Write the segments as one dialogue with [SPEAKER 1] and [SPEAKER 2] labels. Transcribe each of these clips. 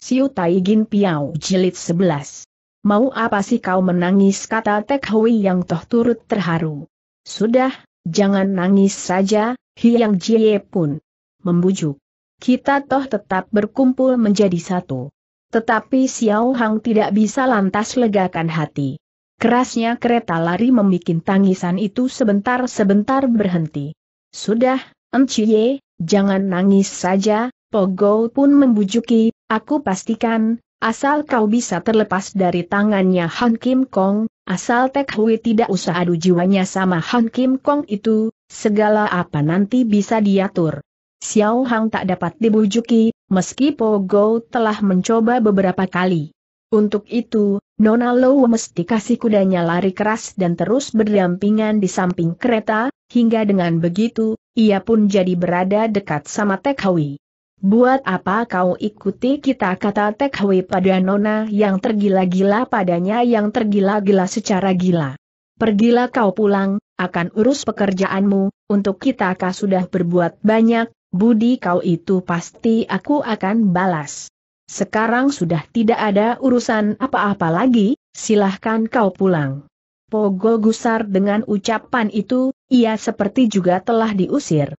[SPEAKER 1] Siu Tai Piau Jilid 11. Mau apa sih kau menangis kata Tek Hui yang toh turut terharu. Sudah, jangan nangis saja, Hiang Jie pun membujuk. Kita toh tetap berkumpul menjadi satu. Tetapi Xiao Hang tidak bisa lantas legakan hati. Kerasnya kereta lari membuat tangisan itu sebentar-sebentar berhenti. Sudah, Enciye, jangan nangis saja, Pogo pun membujuki, aku pastikan, asal kau bisa terlepas dari tangannya Han Kim Kong, asal Tek Hui tidak usah adu jiwanya sama Han Kim Kong itu, segala apa nanti bisa diatur. Xiao Hang tak dapat dibujuki, meski Pogo telah mencoba beberapa kali. Untuk itu, Nona Low mesti kasih kudanya lari keras dan terus berdampingan di samping kereta, hingga dengan begitu, ia pun jadi berada dekat sama Tek Hui. Buat apa kau ikuti kita kata Tek Hui pada Nona yang tergila-gila padanya yang tergila-gila secara gila. Pergilah kau pulang, akan urus pekerjaanmu, untuk kita kau sudah berbuat banyak, budi kau itu pasti aku akan balas. Sekarang sudah tidak ada urusan apa-apa lagi, silahkan kau pulang. Pogo gusar dengan ucapan itu, ia seperti juga telah diusir.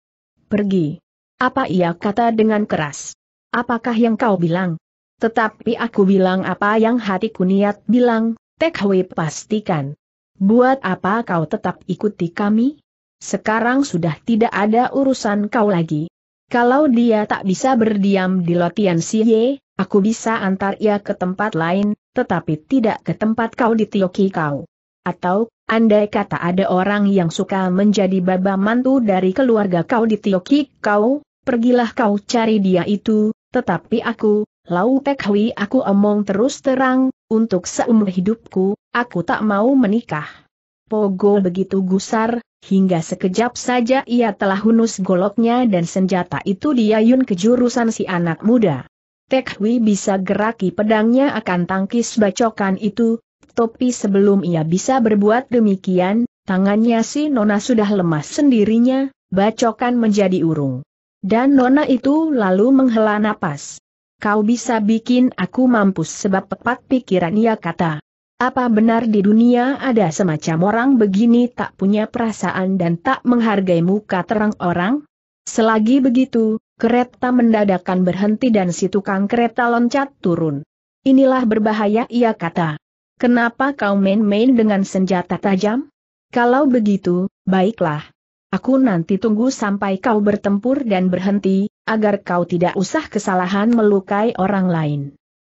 [SPEAKER 1] Pergi. Apa ia kata dengan keras? Apakah yang kau bilang? Tetapi aku bilang apa yang hatiku niat bilang, Tekwe pastikan. Buat apa kau tetap ikuti kami? Sekarang sudah tidak ada urusan kau lagi. Kalau dia tak bisa berdiam di Lotian Siye, aku bisa antar ia ke tempat lain, tetapi tidak ke tempat kau di Tioki kau. Atau, andai kata ada orang yang suka menjadi baba mantu dari keluarga kau di Tioki kau, pergilah kau cari dia itu, tetapi aku, Lau Tek aku omong terus terang, untuk seumur hidupku, aku tak mau menikah. Pogo begitu gusar, hingga sekejap saja ia telah hunus goloknya dan senjata itu diayun ke jurusan si anak muda. Tek Hui bisa geraki pedangnya akan tangkis bacokan itu, topi sebelum ia bisa berbuat demikian, tangannya si Nona sudah lemas sendirinya, bacokan menjadi urung. Dan nona itu lalu menghela napas. Kau bisa bikin aku mampus sebab pepat pikiran ia kata. Apa benar di dunia ada semacam orang begini tak punya perasaan dan tak menghargai muka terang orang? Selagi begitu, kereta mendadakan berhenti dan si tukang kereta loncat turun. Inilah berbahaya ia kata. Kenapa kau main-main dengan senjata tajam? Kalau begitu, baiklah, Aku nanti tunggu sampai kau bertempur dan berhenti, agar kau tidak usah kesalahan melukai orang lain.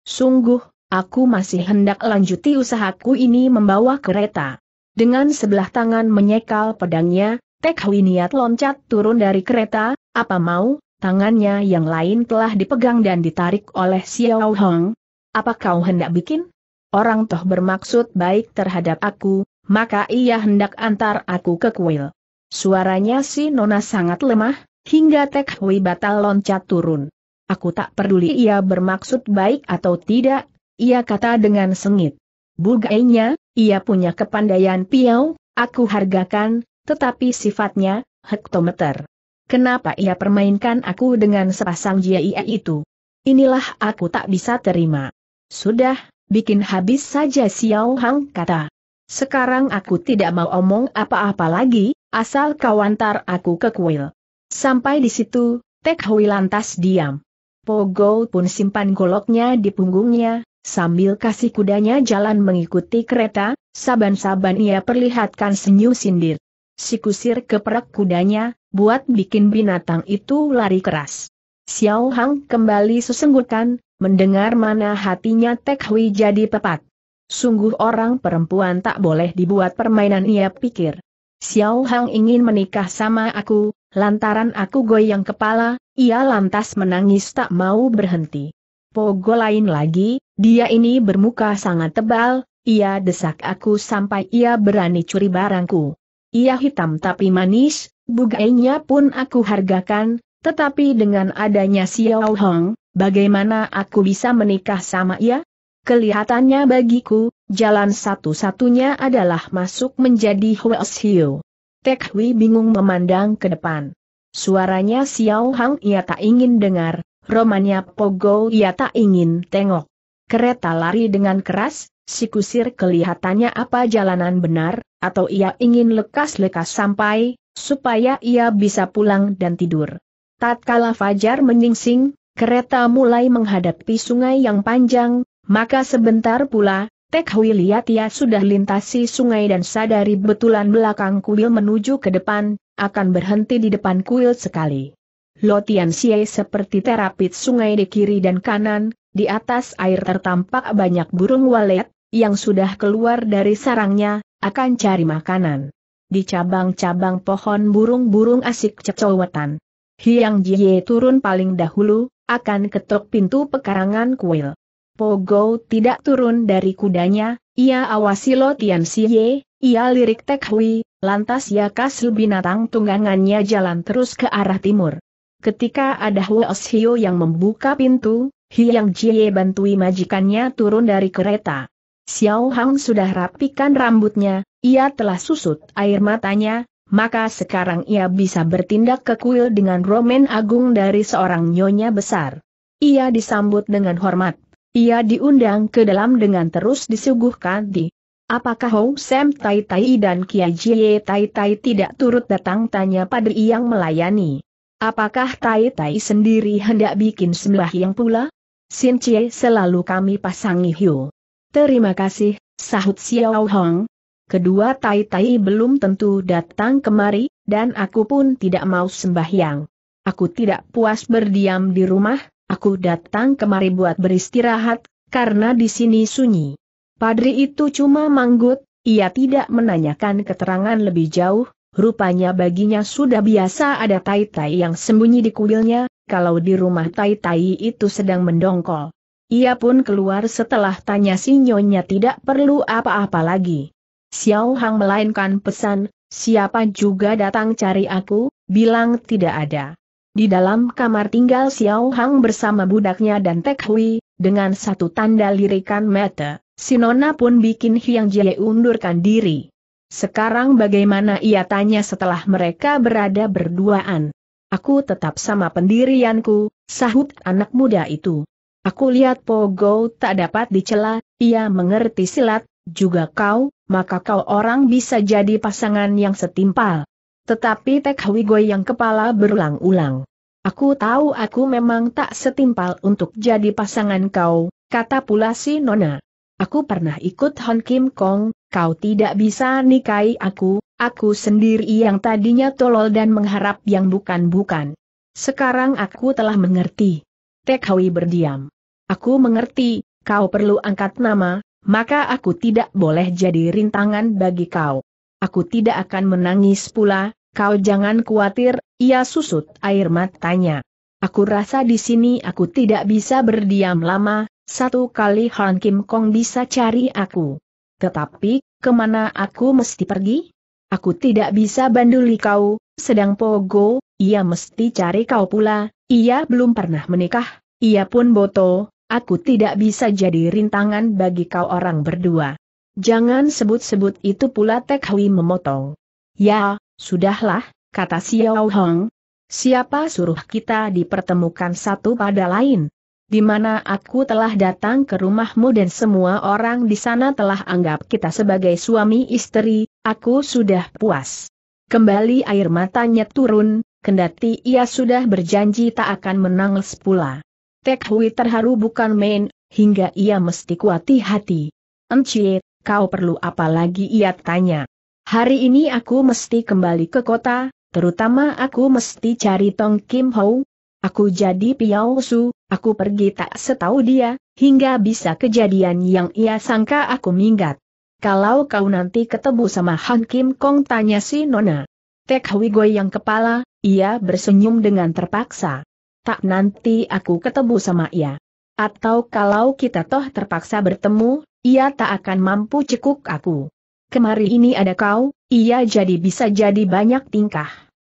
[SPEAKER 1] Sungguh, aku masih hendak lanjuti usahaku ini membawa kereta. Dengan sebelah tangan menyekal pedangnya, Tek Hui niat loncat turun dari kereta, apa mau, tangannya yang lain telah dipegang dan ditarik oleh Xiao Hong. Apa kau hendak bikin? Orang toh bermaksud baik terhadap aku, maka ia hendak antar aku ke kuil. Suaranya si Nona sangat lemah, hingga Tek Hui batal loncat turun. Aku tak peduli ia bermaksud baik atau tidak, ia kata dengan sengit. Bugainya, ia punya kepandaian piau, aku hargakan, tetapi sifatnya, hektometer. Kenapa ia permainkan aku dengan sepasang jia itu? Inilah aku tak bisa terima. Sudah, bikin habis saja Xiao Hang kata. Sekarang aku tidak mau omong apa-apa lagi, Asal kau antar aku ke kuil. Sampai di situ, Tek Hui lantas diam. Pogo pun simpan goloknya di punggungnya, sambil kasih kudanya jalan mengikuti kereta, saban-saban ia perlihatkan senyum sindir. Si kusir keperak kudanya, buat bikin binatang itu lari keras. Xiao Hang kembali sesenggukan, mendengar mana hatinya Tek Hui jadi pepat. Sungguh orang perempuan tak boleh dibuat permainan ia pikir. Xiao Hang ingin menikah sama aku, lantaran aku goyang kepala, ia lantas menangis tak mau berhenti. Pogo lain lagi, dia ini bermuka sangat tebal, ia desak aku sampai ia berani curi barangku. Ia hitam tapi manis, bugainya pun aku hargakan, tetapi dengan adanya Xiao Hang, bagaimana aku bisa menikah sama ia? Kelihatannya bagiku, jalan satu-satunya adalah masuk menjadi Hueshio. Tek Hui bingung memandang ke depan. Suaranya Xiao Hang ia tak ingin dengar, romannya Pogo ia tak ingin tengok. Kereta lari dengan keras, si kusir kelihatannya apa jalanan benar, atau ia ingin lekas-lekas sampai, supaya ia bisa pulang dan tidur. Tatkala Fajar menyingsing, kereta mulai menghadapi sungai yang panjang, maka sebentar pula, Tek Hui ia sudah lintasi sungai dan sadari betulan belakang kuil menuju ke depan, akan berhenti di depan kuil sekali. Lotian Xie seperti terapit sungai di kiri dan kanan, di atas air tertampak banyak burung walet, yang sudah keluar dari sarangnya, akan cari makanan. Di cabang-cabang pohon burung-burung asik cecowetan. Hiang Jie turun paling dahulu, akan ketuk pintu pekarangan kuil. Pogo tidak turun dari kudanya, ia awasi Lo Tian Xie, ia lirik Tek Hui, lantas ia kasih binatang tunggangannya jalan terus ke arah timur. Ketika ada Huos Hio yang membuka pintu, Hiang Jie bantui majikannya turun dari kereta. Xiao Hang sudah rapikan rambutnya, ia telah susut air matanya, maka sekarang ia bisa bertindak ke kuil dengan romen agung dari seorang nyonya besar. Ia disambut dengan hormat ia diundang ke dalam dengan terus disuguhkan di Apakah Hou Sam Tai Tai dan Kiai Jie Tai Tai tidak turut datang tanya pada yang melayani? Apakah Tai Tai sendiri hendak bikin sembahyang pula? Sin Chie selalu kami pasangi hiu. Terima kasih, sahut Xiao Hong. Kedua Tai Tai belum tentu datang kemari, dan aku pun tidak mau sembahyang. Aku tidak puas berdiam di rumah, Aku datang kemari buat beristirahat, karena di sini sunyi. Padri itu cuma manggut, ia tidak menanyakan keterangan lebih jauh, rupanya baginya sudah biasa ada tai-tai yang sembunyi di kuilnya, kalau di rumah tai-tai itu sedang mendongkol. Ia pun keluar setelah tanya si nyonya tidak perlu apa-apa lagi. Xiao Hang melainkan pesan, siapa juga datang cari aku, bilang tidak ada. Di dalam kamar tinggal Xiao Hang bersama budaknya dan Tek Hui, dengan satu tanda lirikan mata, si Nona pun bikin Hyang Jie undurkan diri. Sekarang bagaimana ia tanya setelah mereka berada berduaan. Aku tetap sama pendirianku, sahut anak muda itu. Aku lihat Pogo tak dapat dicela, ia mengerti silat, juga kau, maka kau orang bisa jadi pasangan yang setimpal. Tetapi Tek Hui yang kepala berulang-ulang. Aku tahu aku memang tak setimpal untuk jadi pasangan kau, kata pula si Nona. Aku pernah ikut Hon Kim Kong, kau tidak bisa nikahi aku, aku sendiri yang tadinya tolol dan mengharap yang bukan-bukan. Sekarang aku telah mengerti. Tek Hui berdiam. Aku mengerti, kau perlu angkat nama, maka aku tidak boleh jadi rintangan bagi kau. Aku tidak akan menangis pula, Kau jangan khawatir, ia susut air matanya. Aku rasa di sini aku tidak bisa berdiam lama, satu kali Han Kim Kong bisa cari aku. Tetapi, kemana aku mesti pergi? Aku tidak bisa banduli kau, sedang Pogo, ia mesti cari kau pula, ia belum pernah menikah, ia pun boto, aku tidak bisa jadi rintangan bagi kau orang berdua. Jangan sebut-sebut itu pula Tek Hui memotong. Ya, Sudahlah, kata Xiao Hong. Siapa suruh kita dipertemukan satu pada lain? Di mana aku telah datang ke rumahmu dan semua orang di sana telah anggap kita sebagai suami istri, aku sudah puas. Kembali air matanya turun, kendati ia sudah berjanji tak akan menangis pula. Tek Hui terharu bukan main, hingga ia mesti kuati hati. Encik, kau perlu apa lagi ia tanya. Hari ini aku mesti kembali ke kota, terutama aku mesti cari Tong Kim Ho. Aku jadi Piao Su, aku pergi tak setahu dia, hingga bisa kejadian yang ia sangka aku minggat. Kalau kau nanti ketemu sama Han Kim Kong tanya si Nona. Tek Hui yang kepala, ia bersenyum dengan terpaksa. Tak nanti aku ketemu sama ia. Atau kalau kita toh terpaksa bertemu, ia tak akan mampu cekuk aku kemari ini ada kau, ia jadi bisa jadi banyak tingkah.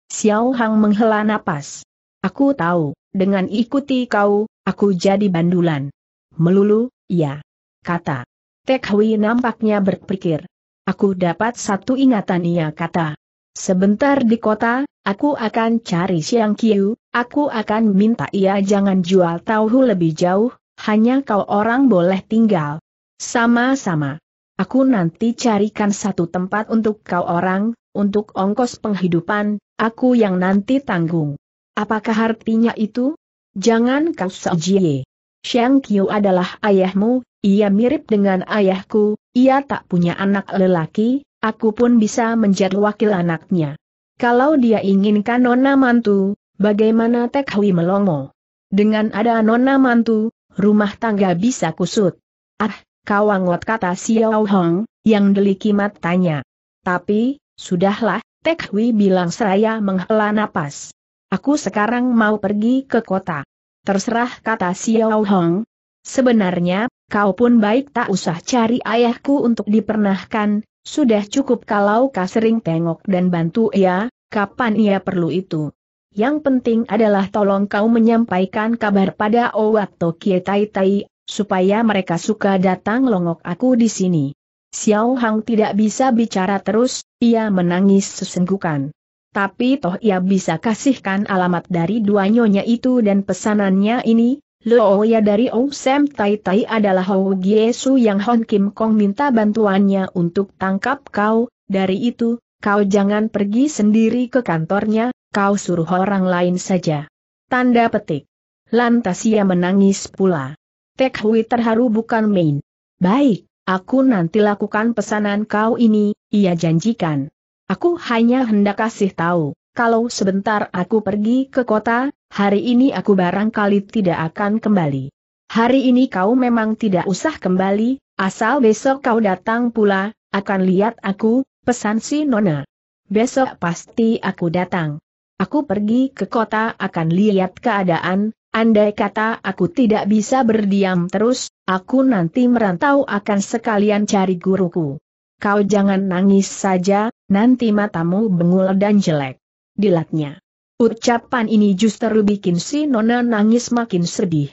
[SPEAKER 1] Xiao Hang menghela napas. Aku tahu, dengan ikuti kau, aku jadi bandulan. Melulu, ya. Kata. Tek Hui nampaknya berpikir. Aku dapat satu ingatan ia kata. Sebentar di kota, aku akan cari Siang Qiu, aku akan minta ia jangan jual tahu lebih jauh, hanya kau orang boleh tinggal. Sama-sama. Aku nanti carikan satu tempat untuk kau orang, untuk ongkos penghidupan, aku yang nanti tanggung. Apakah artinya itu? Jangan kau sejie. Shang Qiu adalah ayahmu, ia mirip dengan ayahku, ia tak punya anak lelaki, aku pun bisa menjadi wakil anaknya. Kalau dia inginkan nona mantu, bagaimana Tek Hui melongo? Dengan ada nona mantu, rumah tangga bisa kusut. Ah, Kau kawangot kata Xiao Hong, yang deliki matanya. Tapi, sudahlah, Tek Hui bilang seraya menghela napas. Aku sekarang mau pergi ke kota. Terserah kata Xiao Hong. Sebenarnya, kau pun baik tak usah cari ayahku untuk dipernahkan, sudah cukup kalau kau sering tengok dan bantu ia, kapan ia perlu itu. Yang penting adalah tolong kau menyampaikan kabar pada Owato Kietai Tai Tai supaya mereka suka datang longok aku di sini. Xiao Hang tidak bisa bicara terus, ia menangis sesenggukan. Tapi toh ia bisa kasihkan alamat dari dua nyonya itu dan pesanannya ini, oh ya dari Ong Sam Tai Tai adalah Hou Su yang Hon Kim Kong minta bantuannya untuk tangkap kau, dari itu, kau jangan pergi sendiri ke kantornya, kau suruh orang lain saja. Tanda petik. Lantas ia menangis pula. Tek Hui terharu bukan main. Baik, aku nanti lakukan pesanan kau ini, ia janjikan. Aku hanya hendak kasih tahu, kalau sebentar aku pergi ke kota, hari ini aku barangkali tidak akan kembali. Hari ini kau memang tidak usah kembali, asal besok kau datang pula, akan lihat aku, pesan si Nona. Besok pasti aku datang. Aku pergi ke kota akan lihat keadaan, Andai kata aku tidak bisa berdiam terus, aku nanti merantau akan sekalian cari guruku. Kau jangan nangis saja, nanti matamu bengul dan jelek. Dilatnya. Ucapan ini justru bikin si Nona nangis makin sedih.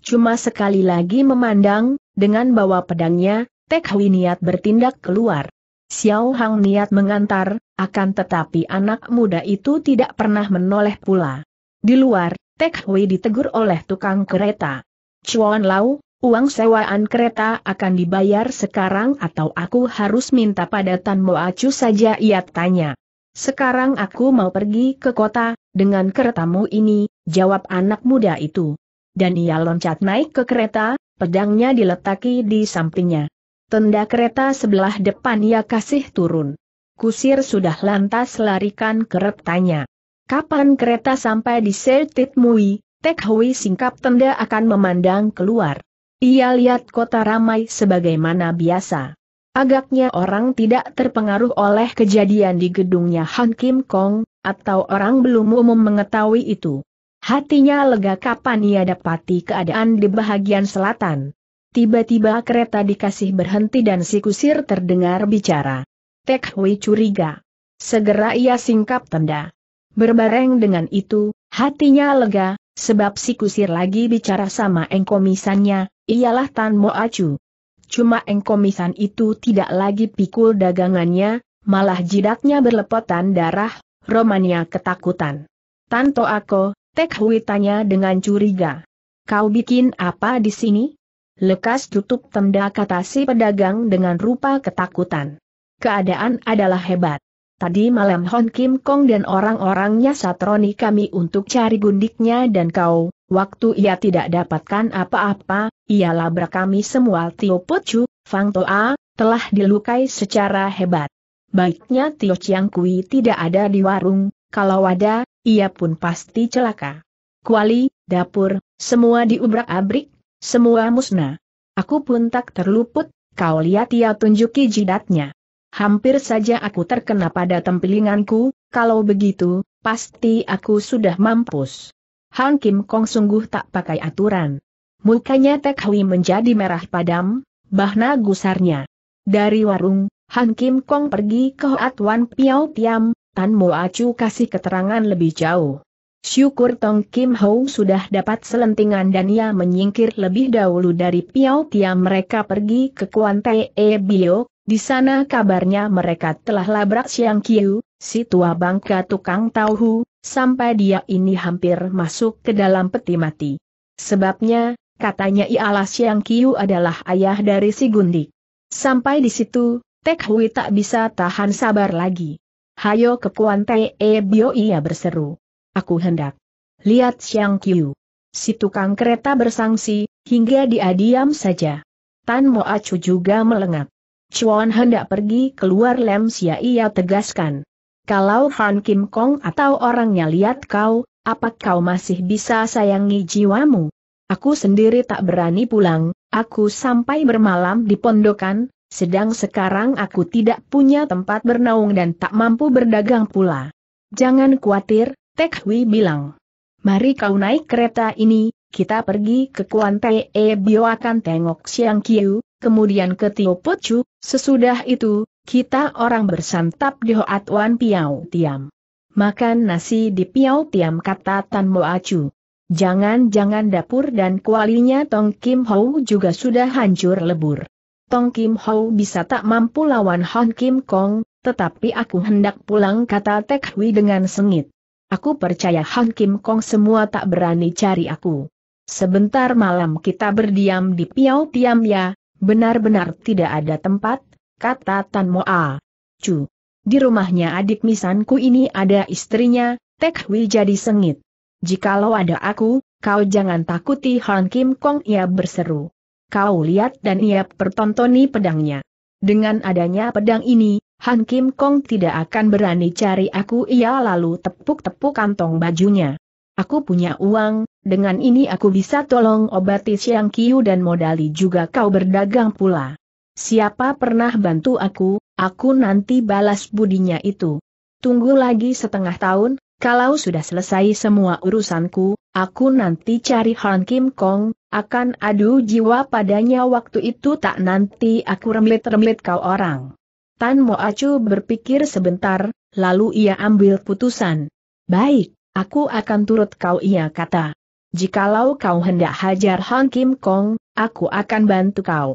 [SPEAKER 1] Cuma sekali lagi memandang, dengan bawa pedangnya, Tek Hui niat bertindak keluar. Xiao Hang niat mengantar, akan tetapi anak muda itu tidak pernah menoleh pula. Di luar, Tek Hui ditegur oleh tukang kereta. Chuan Lau, uang sewaan kereta akan dibayar sekarang atau aku harus minta pada Tan acu saja ia tanya. Sekarang aku mau pergi ke kota, dengan keretamu ini, jawab anak muda itu. Dan ia loncat naik ke kereta, pedangnya diletaki di sampingnya. Tenda kereta sebelah depan ia kasih turun. Kusir sudah lantas larikan keretanya. Kapan kereta sampai di Sertit Mui, Tek Hui singkap tenda akan memandang keluar. Ia lihat kota ramai sebagaimana biasa. Agaknya orang tidak terpengaruh oleh kejadian di gedungnya Han Kim Kong, atau orang belum umum mengetahui itu. Hatinya lega kapan ia dapati keadaan di bahagian selatan. Tiba-tiba kereta dikasih berhenti dan si kusir terdengar bicara. Tek Hui curiga. Segera ia singkap tenda. Berbareng dengan itu, hatinya lega, sebab si kusir lagi bicara sama engkomisannya, ialah Tan Mo Acu. Cuma engkomisan itu tidak lagi pikul dagangannya, malah jidatnya berlepotan darah, romannya ketakutan. Tanto aku, Tek Hui tanya dengan curiga. Kau bikin apa di sini? Lekas tutup tenda kata si pedagang dengan rupa ketakutan. Keadaan adalah hebat. Tadi malam Hon Kim Kong dan orang-orangnya satroni kami untuk cari gundiknya dan kau, waktu ia tidak dapatkan apa-apa, ia labrak kami semua Tio Pocu, Fang Toa, telah dilukai secara hebat. Baiknya Tio Chiang Kui tidak ada di warung, kalau ada, ia pun pasti celaka. Kuali, dapur, semua diubrak-abrik, semua musnah. Aku pun tak terluput, kau lihat ia tunjuki jidatnya. Hampir saja aku terkena pada tempelinganku, kalau begitu, pasti aku sudah mampus. Han Kim Kong sungguh tak pakai aturan. Mukanya Tek Hui menjadi merah padam, bahna gusarnya. Dari warung, Han Kim Kong pergi ke Hoat Wan Piao Tiam, Tan Mo Acu kasih keterangan lebih jauh. Syukur Tong Kim Ho sudah dapat selentingan dan ia menyingkir lebih dahulu dari Piao Tiam mereka pergi ke Kuan Te e Biok. Di sana kabarnya mereka telah labrak Siang Kiu, si tua bangka tukang tahu, sampai dia ini hampir masuk ke dalam peti mati. Sebabnya, katanya ialah Siang Kiu adalah ayah dari si Gundik. Sampai di situ, Tek Hui tak bisa tahan sabar lagi. Hayo ke Kuan Te e Bio ia berseru. Aku hendak. Lihat Siang Kiu. Si tukang kereta bersangsi, hingga dia diam saja. Tan Moacu juga melengak. Chuan hendak pergi keluar Lem Sia ia tegaskan. Kalau Han Kim Kong atau orangnya lihat kau, apa kau masih bisa sayangi jiwamu? Aku sendiri tak berani pulang, aku sampai bermalam di pondokan, sedang sekarang aku tidak punya tempat bernaung dan tak mampu berdagang pula. Jangan khawatir, Tek Hui bilang. Mari kau naik kereta ini, kita pergi ke Kuan Tee eh, Bio akan tengok Siang Kiu, kemudian ke Tio Pocu, sesudah itu, kita orang bersantap di Hoat Wan Piau Tiam. Makan nasi di Piau Tiam kata Tan Mo Acu. Jangan-jangan dapur dan kualinya Tong Kim Hou juga sudah hancur lebur. Tong Kim Hou bisa tak mampu lawan Han Kim Kong, tetapi aku hendak pulang kata Tek Hui dengan sengit. Aku percaya Han Kim Kong semua tak berani cari aku. Sebentar malam kita berdiam di Piau Tiam ya, benar-benar tidak ada tempat, kata Tan Moa. Cu. Di rumahnya adik misanku ini ada istrinya, Tek Hui jadi sengit. Jikalau ada aku, kau jangan takuti Han Kim Kong ia berseru. Kau lihat dan ia pertontoni pedangnya. Dengan adanya pedang ini, Han Kim Kong tidak akan berani cari aku ia lalu tepuk-tepuk kantong bajunya. Aku punya uang, dengan ini aku bisa tolong obati Siang Kiu dan modali juga kau berdagang pula. Siapa pernah bantu aku, aku nanti balas budinya itu. Tunggu lagi setengah tahun, kalau sudah selesai semua urusanku, aku nanti cari Han Kim Kong, akan adu jiwa padanya waktu itu tak nanti aku remlit-remlit kau orang. Tan Mo Acu berpikir sebentar, lalu ia ambil putusan. Baik, Aku akan turut kau ia kata. Jikalau kau hendak hajar Han Kim Kong, aku akan bantu kau.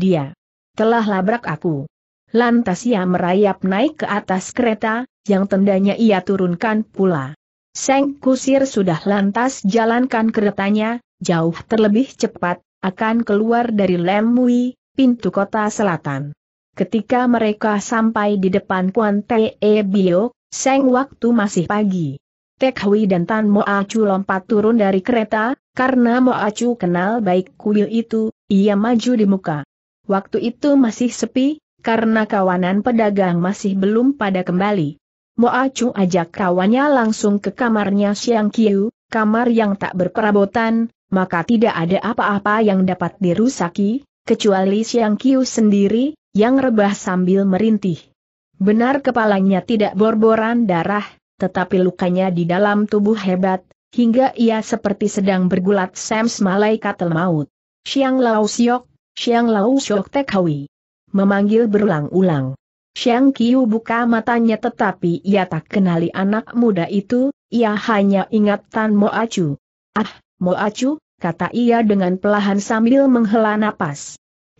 [SPEAKER 1] Dia telah labrak aku. Lantas ia merayap naik ke atas kereta, yang tendanya ia turunkan pula. Seng Kusir sudah lantas jalankan keretanya, jauh terlebih cepat, akan keluar dari Lemui, pintu kota selatan. Ketika mereka sampai di depan Kuan Te Bio, Seng waktu masih pagi. Tek Hui dan Tan Mo Acu lompat turun dari kereta, karena Mo Acu kenal baik kuil itu, ia maju di muka. Waktu itu masih sepi, karena kawanan pedagang masih belum pada kembali. Mo Acu ajak kawannya langsung ke kamarnya Siang Kiu, kamar yang tak berperabotan, maka tidak ada apa-apa yang dapat dirusaki, kecuali Siang Kiu sendiri, yang rebah sambil merintih. Benar kepalanya tidak borboran darah, tetapi lukanya di dalam tubuh hebat, hingga ia seperti sedang bergulat sams malaikat maut. Siang Lao Siok, siang Lao Siok Tekhawi. Memanggil berulang-ulang. Siang kiu buka matanya tetapi ia tak kenali anak muda itu, ia hanya ingat Tan Mo Acu. Ah, Mo Acu, kata ia dengan pelahan sambil menghela napas.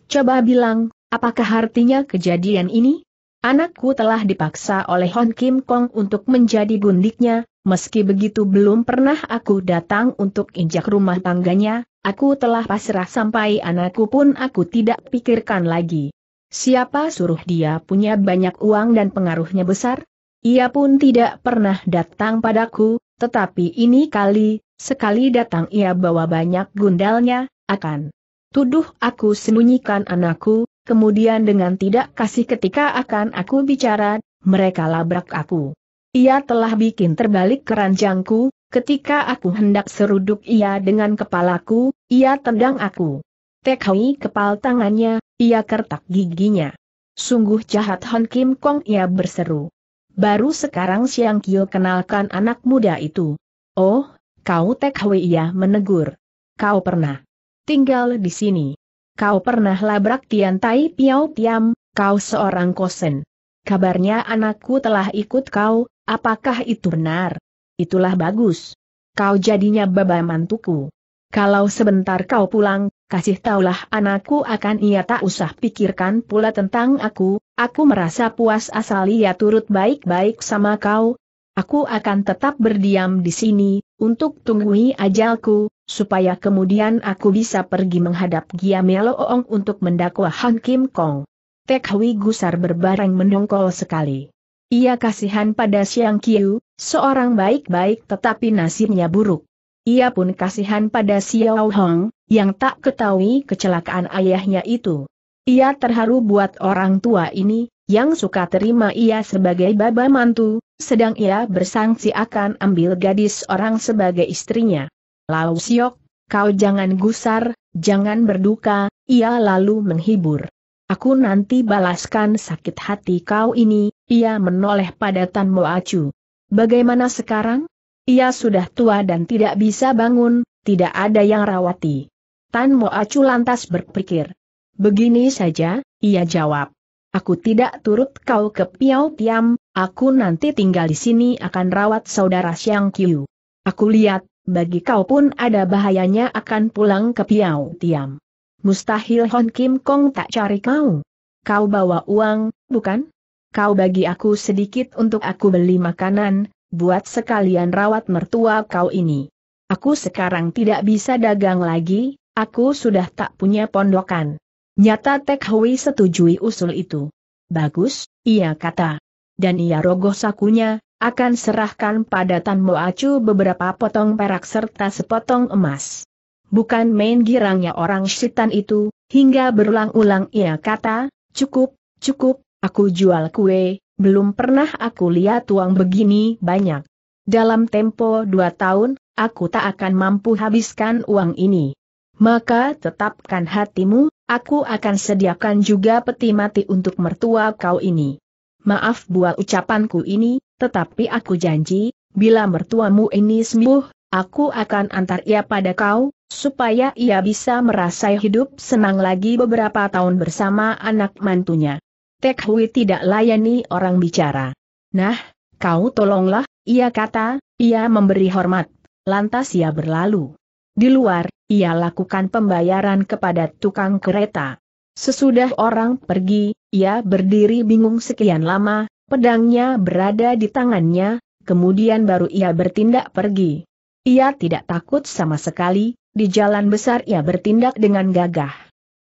[SPEAKER 1] Coba bilang, apakah artinya kejadian ini? Anakku telah dipaksa oleh Hon Kim Kong untuk menjadi gundiknya, meski begitu belum pernah aku datang untuk injak rumah tangganya, aku telah pasrah sampai anakku pun aku tidak pikirkan lagi. Siapa suruh dia punya banyak uang dan pengaruhnya besar? Ia pun tidak pernah datang padaku, tetapi ini kali, sekali datang ia bawa banyak gundalnya, akan tuduh aku sembunyikan anakku, kemudian dengan tidak kasih ketika akan aku bicara, mereka labrak aku. Ia telah bikin terbalik keranjangku, ketika aku hendak seruduk ia dengan kepalaku, ia tendang aku. Tekawi kepal tangannya, ia kertak giginya. Sungguh jahat Hon Kim Kong ia berseru. Baru sekarang Siang Kyo kenalkan anak muda itu. Oh, kau Tekawi ia menegur. Kau pernah tinggal di sini. Kau pernah labrak Tian Tai Piao Tiam, kau seorang kosen. Kabarnya anakku telah ikut kau, apakah itu benar? Itulah bagus. Kau jadinya baba mantuku. Kalau sebentar kau pulang, kasih taulah anakku akan ia tak usah pikirkan pula tentang aku, aku merasa puas asal ia turut baik-baik sama kau. Aku akan tetap berdiam di sini, untuk tunggui ajalku, supaya kemudian aku bisa pergi menghadap Giamelo Oong untuk mendakwa Han Kim Kong. Tek Hui Gusar berbareng mendongkol sekali. Ia kasihan pada Siang Kiu, seorang baik-baik tetapi nasibnya buruk. Ia pun kasihan pada Xiao Hong, yang tak ketahui kecelakaan ayahnya itu. Ia terharu buat orang tua ini, yang suka terima ia sebagai baba mantu, sedang ia bersangsi akan ambil gadis orang sebagai istrinya. Lau Siok, kau jangan gusar, jangan berduka, ia lalu menghibur. Aku nanti balaskan sakit hati kau ini, ia menoleh pada Tan Mo Acu. Bagaimana sekarang? Ia sudah tua dan tidak bisa bangun, tidak ada yang rawati. Tan Mo Acu lantas berpikir. Begini saja, ia jawab. Aku tidak turut kau ke Piau Tiam, aku nanti tinggal di sini akan rawat saudara Siang Kiu. Aku lihat, bagi kau pun ada bahayanya akan pulang ke Piau Tiam. Mustahil Hon Kim Kong tak cari kau. Kau bawa uang, bukan? Kau bagi aku sedikit untuk aku beli makanan, buat sekalian rawat mertua kau ini. Aku sekarang tidak bisa dagang lagi, aku sudah tak punya pondokan. Nyata Tek Hui setujui usul itu. Bagus, ia kata. Dan ia rogoh sakunya, akan serahkan pada Tan Mo Acu beberapa potong perak serta sepotong emas. Bukan main girangnya orang setan itu, hingga berulang-ulang ia kata, cukup, cukup, aku jual kue, belum pernah aku lihat uang begini banyak. Dalam tempo dua tahun, aku tak akan mampu habiskan uang ini. Maka tetapkan hatimu, aku akan sediakan juga peti mati untuk mertua kau ini. Maaf buat ucapanku ini, tetapi aku janji, bila mertuamu ini sembuh, aku akan antar ia pada kau, supaya ia bisa merasai hidup senang lagi beberapa tahun bersama anak mantunya. Tek Hui tidak layani orang bicara. Nah, kau tolonglah, ia kata, ia memberi hormat, lantas ia berlalu. Di luar, ia lakukan pembayaran kepada tukang kereta. Sesudah orang pergi, ia berdiri bingung sekian lama, Pedangnya berada di tangannya, kemudian baru ia bertindak pergi. Ia tidak takut sama sekali, di jalan besar ia bertindak dengan gagah.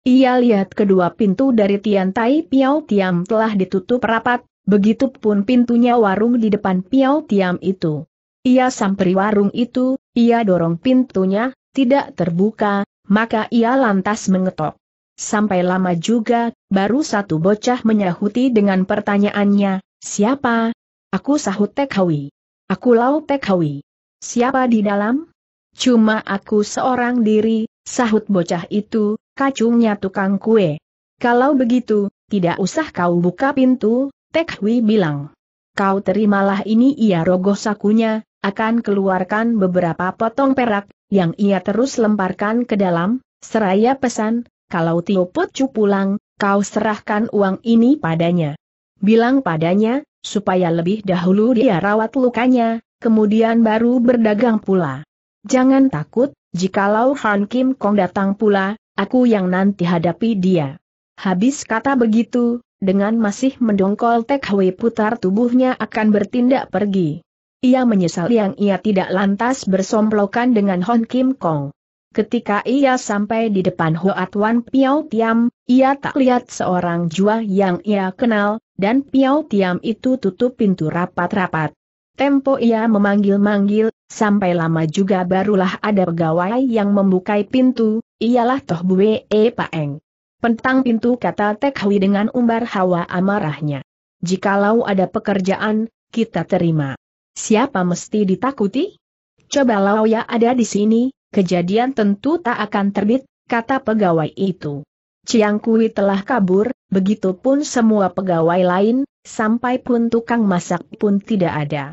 [SPEAKER 1] Ia lihat kedua pintu dari Tian Tai Piao Tiam telah ditutup rapat, begitupun pintunya warung di depan Piao Tiam itu. Ia samperi warung itu, ia dorong pintunya, tidak terbuka, maka ia lantas mengetok. Sampai lama juga, baru satu bocah menyahuti dengan pertanyaannya, Siapa? Aku sahut Tekhawi. Aku lau Tekhawi. Siapa di dalam? Cuma aku seorang diri, sahut bocah itu, kacungnya tukang kue. Kalau begitu, tidak usah kau buka pintu, Tekhawi bilang. Kau terimalah ini ia rogoh sakunya, akan keluarkan beberapa potong perak, yang ia terus lemparkan ke dalam, seraya pesan, kalau Tio Pucu pulang, kau serahkan uang ini padanya. Bilang padanya, supaya lebih dahulu dia rawat lukanya, kemudian baru berdagang pula. Jangan takut, jikalau Han Kim Kong datang pula, aku yang nanti hadapi dia. Habis kata begitu, dengan masih mendongkol Tek Hui putar tubuhnya akan bertindak pergi. Ia menyesal yang ia tidak lantas bersomplokan dengan Hon Kim Kong. Ketika ia sampai di depan Hoat Wan Piao Tiam, ia tak lihat seorang jua yang ia kenal, dan Piao Tiam itu tutup pintu rapat-rapat. Tempo ia memanggil-manggil, sampai lama juga barulah ada pegawai yang membuka pintu, ialah Toh Bue E Paeng. Pentang pintu kata Tek Hui dengan umbar hawa amarahnya. Jikalau ada pekerjaan, kita terima. Siapa mesti ditakuti? Coba ya ada di sini, kejadian tentu tak akan terbit, kata pegawai itu. Ciang Kui telah kabur, begitupun semua pegawai lain, sampai pun tukang masak pun tidak ada.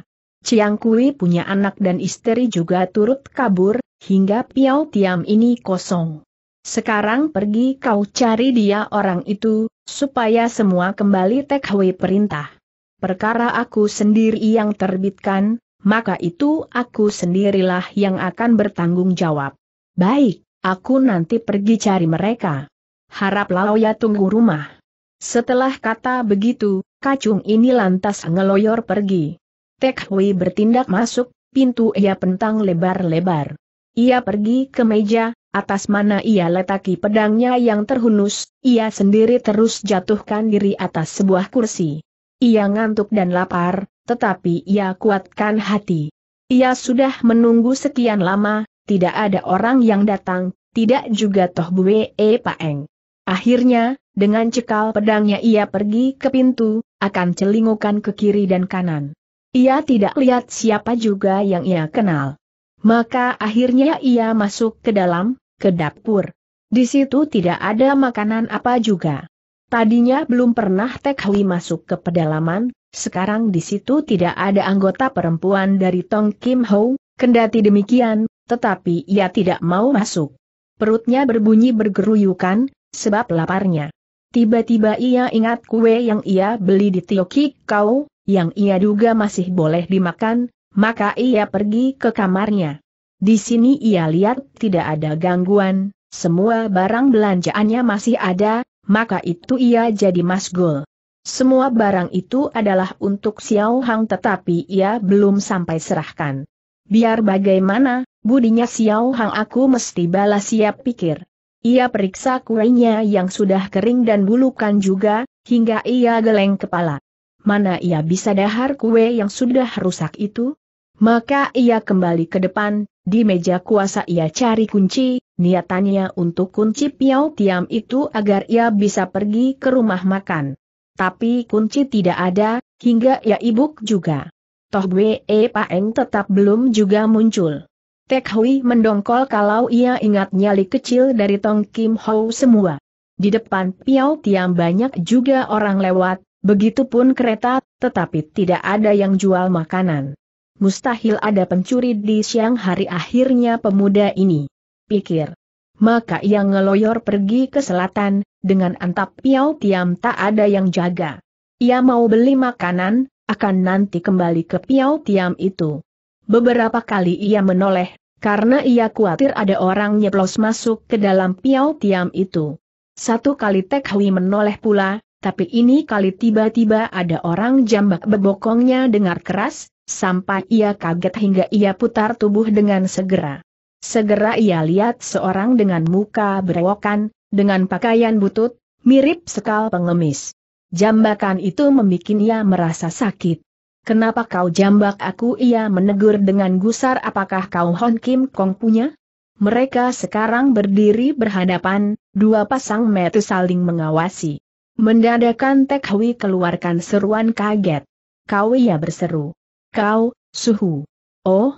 [SPEAKER 1] Ciang Kui punya anak dan istri juga turut kabur, hingga Piau Tiam ini kosong. Sekarang pergi kau cari dia orang itu, supaya semua kembali take perintah. Perkara aku sendiri yang terbitkan, maka itu aku sendirilah yang akan bertanggung jawab. Baik, aku nanti pergi cari mereka. Harap Laoya tunggu rumah. Setelah kata begitu, kacung ini lantas ngeloyor pergi. Tek Hui bertindak masuk, pintu ia pentang lebar-lebar. Ia pergi ke meja, atas mana ia letaki pedangnya yang terhunus, ia sendiri terus jatuhkan diri atas sebuah kursi. Ia ngantuk dan lapar, tetapi ia kuatkan hati. Ia sudah menunggu sekian lama, tidak ada orang yang datang, tidak juga Toh Bue e Paeng. Akhirnya, dengan cekal pedangnya ia pergi ke pintu, akan celingukan ke kiri dan kanan. Ia tidak lihat siapa juga yang ia kenal. Maka akhirnya ia masuk ke dalam, ke dapur. Di situ tidak ada makanan apa juga. Tadinya belum pernah Tek masuk ke pedalaman, sekarang di situ tidak ada anggota perempuan dari Tong Kim Ho, kendati demikian, tetapi ia tidak mau masuk. Perutnya berbunyi bergeruyukan, sebab laparnya. Tiba-tiba ia ingat kue yang ia beli di Tioki Kau, yang ia duga masih boleh dimakan, maka ia pergi ke kamarnya. Di sini ia lihat tidak ada gangguan, semua barang belanjaannya masih ada, maka itu ia jadi masgul. Semua barang itu adalah untuk Xiao Hang tetapi ia belum sampai serahkan. Biar bagaimana, budinya Xiao Hang aku mesti balas siap pikir. Ia periksa kuenya yang sudah kering dan bulukan juga, hingga ia geleng kepala. Mana ia bisa dahar kue yang sudah rusak itu? Maka ia kembali ke depan, di meja kuasa ia cari kunci, niatannya untuk kunci Piau Tiam itu agar ia bisa pergi ke rumah makan tapi kunci tidak ada, hingga ya ibuk juga. Toh Bwe Paeng tetap belum juga muncul. Tek Hui mendongkol kalau ia ingat nyali kecil dari Tong Kim Ho semua. Di depan Piao Tiam banyak juga orang lewat, begitupun kereta, tetapi tidak ada yang jual makanan. Mustahil ada pencuri di siang hari akhirnya pemuda ini. Pikir, maka ia ngeloyor pergi ke selatan, dengan antap piau tiam tak ada yang jaga. Ia mau beli makanan, akan nanti kembali ke piau tiam itu. Beberapa kali ia menoleh, karena ia khawatir ada orang nyeplos masuk ke dalam piau tiam itu. Satu kali Tek Hui menoleh pula, tapi ini kali tiba-tiba ada orang jambak bebokongnya dengar keras, sampai ia kaget hingga ia putar tubuh dengan segera. Segera ia lihat seorang dengan muka berewokan, dengan pakaian butut, mirip sekal pengemis. Jambakan itu membuat ia merasa sakit. Kenapa kau jambak aku ia menegur dengan gusar apakah kau Hon Kim Kong punya? Mereka sekarang berdiri berhadapan, dua pasang mata saling mengawasi. Mendadakan Tek Hui keluarkan seruan kaget. Kau ia berseru. Kau, suhu. Oh,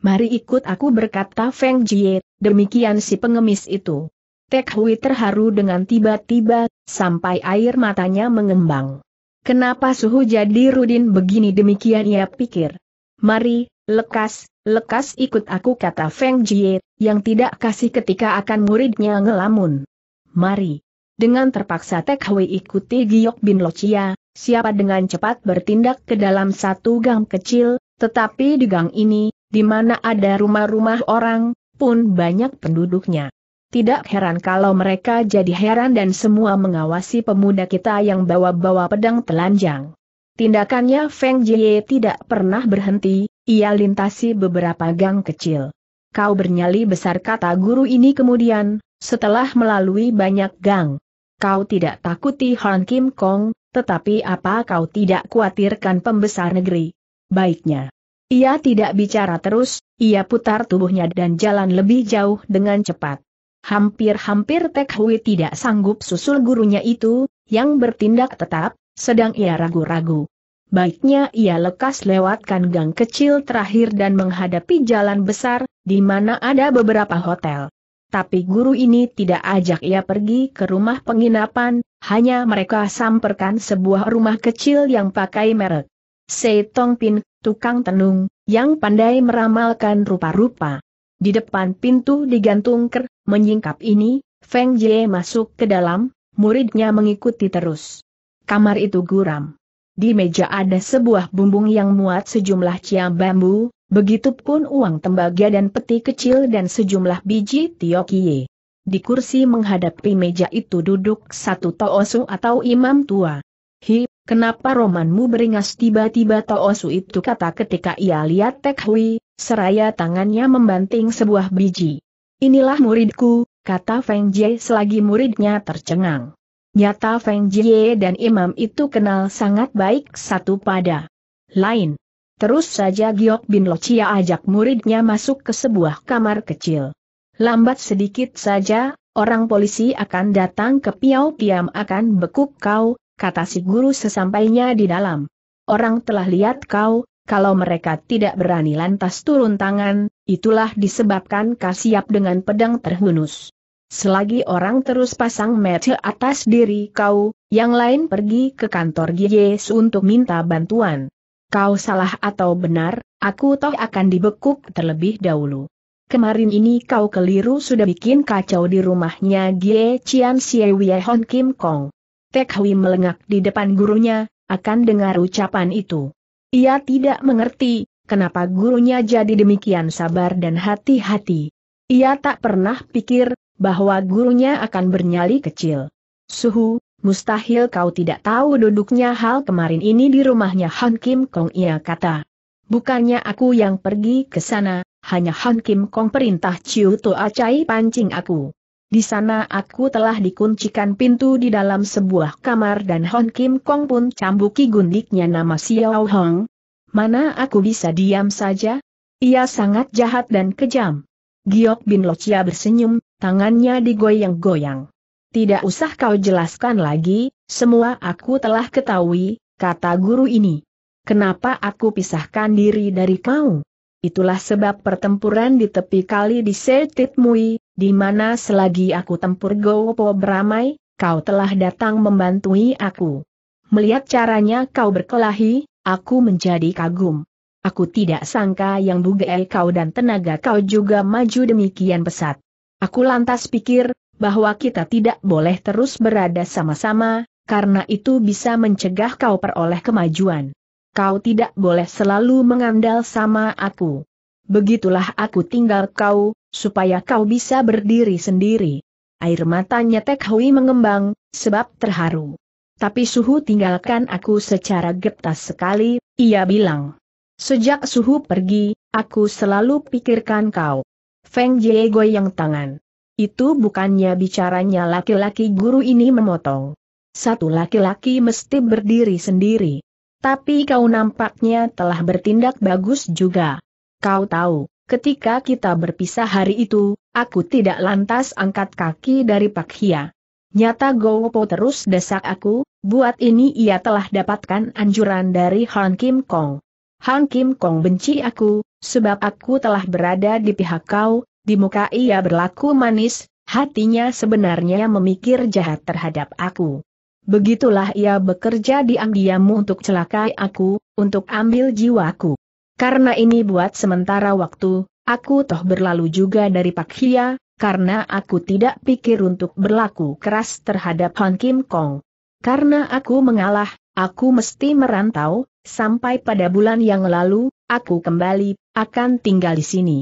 [SPEAKER 1] Mari ikut aku berkata Feng Jie, demikian si pengemis itu. Tek Hui terharu dengan tiba-tiba, sampai air matanya mengembang. Kenapa suhu jadi Rudin begini demikian ia pikir. Mari, lekas, lekas ikut aku kata Feng Jie, yang tidak kasih ketika akan muridnya ngelamun. Mari. Dengan terpaksa Tek Hui ikuti Giok Bin Locia, siapa dengan cepat bertindak ke dalam satu gang kecil, tetapi di gang ini, di mana ada rumah-rumah orang, pun banyak penduduknya. Tidak heran kalau mereka jadi heran dan semua mengawasi pemuda kita yang bawa-bawa pedang telanjang. Tindakannya Feng Jie tidak pernah berhenti, ia lintasi beberapa gang kecil. Kau bernyali besar kata guru ini kemudian, setelah melalui banyak gang. Kau tidak takuti Han Kim Kong, tetapi apa kau tidak khawatirkan pembesar negeri? Baiknya. Ia tidak bicara terus, ia putar tubuhnya dan jalan lebih jauh dengan cepat. Hampir-hampir Tek Hui tidak sanggup susul gurunya itu, yang bertindak tetap, sedang ia ragu-ragu. Baiknya ia lekas lewatkan gang kecil terakhir dan menghadapi jalan besar, di mana ada beberapa hotel. Tapi guru ini tidak ajak ia pergi ke rumah penginapan, hanya mereka samperkan sebuah rumah kecil yang pakai merek. Seitong Pin tukang tenung, yang pandai meramalkan rupa-rupa. Di depan pintu digantung ker, menyingkap ini, Feng Jie masuk ke dalam, muridnya mengikuti terus. Kamar itu guram. Di meja ada sebuah bumbung yang muat sejumlah ciam bambu, begitupun uang tembaga dan peti kecil dan sejumlah biji tiokie. Di kursi menghadapi meja itu duduk satu toosu atau imam tua. Hi, Kenapa romanmu beringas tiba-tiba Toosu itu kata ketika ia lihat Tek Hui, seraya tangannya membanting sebuah biji. Inilah muridku, kata Feng Jie selagi muridnya tercengang. Nyata Feng Jie dan imam itu kenal sangat baik satu pada lain. Terus saja Giok Bin Locia ajak muridnya masuk ke sebuah kamar kecil. Lambat sedikit saja, orang polisi akan datang ke Piau Piam akan bekuk kau, kata si guru sesampainya di dalam. Orang telah lihat kau, kalau mereka tidak berani lantas turun tangan, itulah disebabkan kau siap dengan pedang terhunus. Selagi orang terus pasang mata atas diri kau, yang lain pergi ke kantor Gies untuk minta bantuan. Kau salah atau benar, aku toh akan dibekuk terlebih dahulu. Kemarin ini kau keliru sudah bikin kacau di rumahnya Gie Chian Xie Hon Kim Kong. Tek Hui melengak di depan gurunya, akan dengar ucapan itu. Ia tidak mengerti, kenapa gurunya jadi demikian sabar dan hati-hati. Ia tak pernah pikir, bahwa gurunya akan bernyali kecil. Suhu, mustahil kau tidak tahu duduknya hal kemarin ini di rumahnya Han Kim Kong ia kata. Bukannya aku yang pergi ke sana, hanya Han Kim Kong perintah Ciu Toa Acai pancing aku. Di sana aku telah dikuncikan pintu di dalam sebuah kamar dan Hon Kim Kong pun cambuki gundiknya nama Xiao Hong. Mana aku bisa diam saja? Ia sangat jahat dan kejam. Giok Bin Lochia bersenyum, tangannya digoyang-goyang. Tidak usah kau jelaskan lagi, semua aku telah ketahui, kata guru ini. Kenapa aku pisahkan diri dari kau? Itulah sebab pertempuran di tepi kali di Setit Mui, di mana selagi aku tempur Po beramai, kau telah datang membantui aku. Melihat caranya kau berkelahi, aku menjadi kagum. Aku tidak sangka yang bugai kau dan tenaga kau juga maju demikian pesat. Aku lantas pikir, bahwa kita tidak boleh terus berada sama-sama, karena itu bisa mencegah kau peroleh kemajuan kau tidak boleh selalu mengandal sama aku. Begitulah aku tinggal kau, supaya kau bisa berdiri sendiri. Air matanya Tek Hui mengembang, sebab terharu. Tapi Suhu tinggalkan aku secara getas sekali, ia bilang. Sejak Suhu pergi, aku selalu pikirkan kau. Feng Jie goyang tangan. Itu bukannya bicaranya laki-laki guru ini memotong. Satu laki-laki mesti berdiri sendiri. Tapi kau nampaknya telah bertindak bagus juga. Kau tahu, ketika kita berpisah hari itu, aku tidak lantas angkat kaki dari Pak Hia. Nyata Gowo terus desak aku, buat ini ia telah dapatkan anjuran dari Han Kim Kong. Han Kim Kong benci aku, sebab aku telah berada di pihak kau, di muka ia berlaku manis, hatinya sebenarnya memikir jahat terhadap aku. Begitulah ia bekerja diam-diam untuk celakai aku, untuk ambil jiwaku. Karena ini buat sementara waktu, aku toh berlalu juga dari Pak Hia, karena aku tidak pikir untuk berlaku keras terhadap Han Kim Kong. Karena aku mengalah, aku mesti merantau, sampai pada bulan yang lalu, aku kembali, akan tinggal di sini.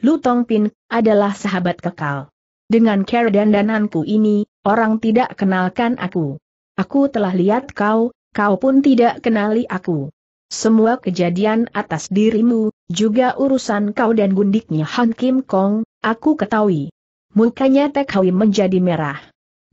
[SPEAKER 1] Lu Tong Pin, adalah sahabat kekal. Dengan care dananku ini, orang tidak kenalkan aku. Aku telah lihat kau, kau pun tidak kenali aku. Semua kejadian atas dirimu, juga urusan kau dan gundiknya Han Kim Kong, aku ketahui. Mukanya Tekhawi menjadi merah.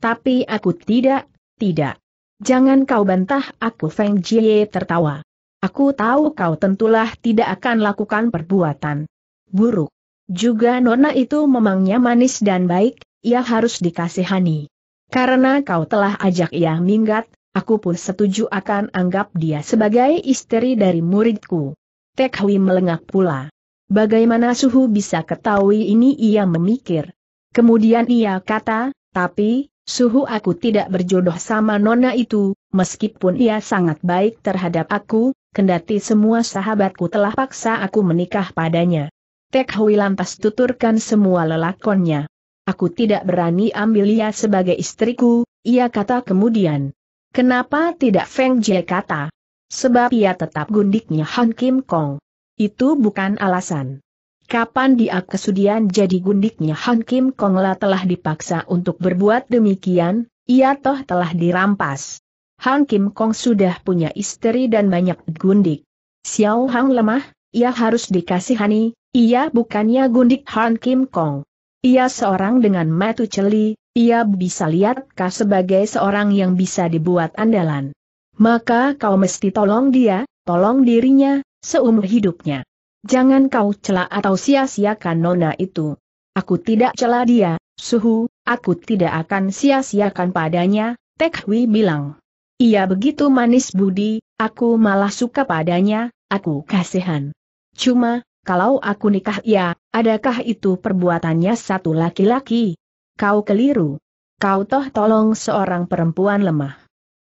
[SPEAKER 1] Tapi aku tidak, tidak. Jangan kau bantah aku Feng Jie tertawa. Aku tahu kau tentulah tidak akan lakukan perbuatan buruk. Juga nona itu memangnya manis dan baik, ia harus dikasihani. Karena kau telah ajak ia minggat, aku pun setuju akan anggap dia sebagai istri dari muridku. Tek Hui melengak pula. Bagaimana Suhu bisa ketahui ini ia memikir. Kemudian ia kata, tapi, Suhu aku tidak berjodoh sama nona itu, meskipun ia sangat baik terhadap aku, kendati semua sahabatku telah paksa aku menikah padanya. Tek Hui lantas tuturkan semua lelakonnya. Aku tidak berani ambil ia sebagai istriku, ia kata kemudian. Kenapa tidak Feng Jie kata? Sebab ia tetap gundiknya Han Kim Kong. Itu bukan alasan. Kapan dia kesudian jadi gundiknya Han Kim Kong lah telah dipaksa untuk berbuat demikian, ia toh telah dirampas. Han Kim Kong sudah punya istri dan banyak gundik. Xiao Hang lemah, ia harus dikasihani, ia bukannya gundik Han Kim Kong. Ia seorang dengan metu celi, ia bisa lihatkah sebagai seorang yang bisa dibuat andalan. Maka kau mesti tolong dia, tolong dirinya, seumur hidupnya. Jangan kau cela atau sia-siakan nona itu. Aku tidak cela dia, suhu, aku tidak akan sia-siakan padanya, Tekhui bilang. Ia begitu manis budi, aku malah suka padanya, aku kasihan. Cuma, kalau aku nikah ia, ya, Adakah itu perbuatannya satu laki-laki? Kau keliru. Kau toh tolong seorang perempuan lemah.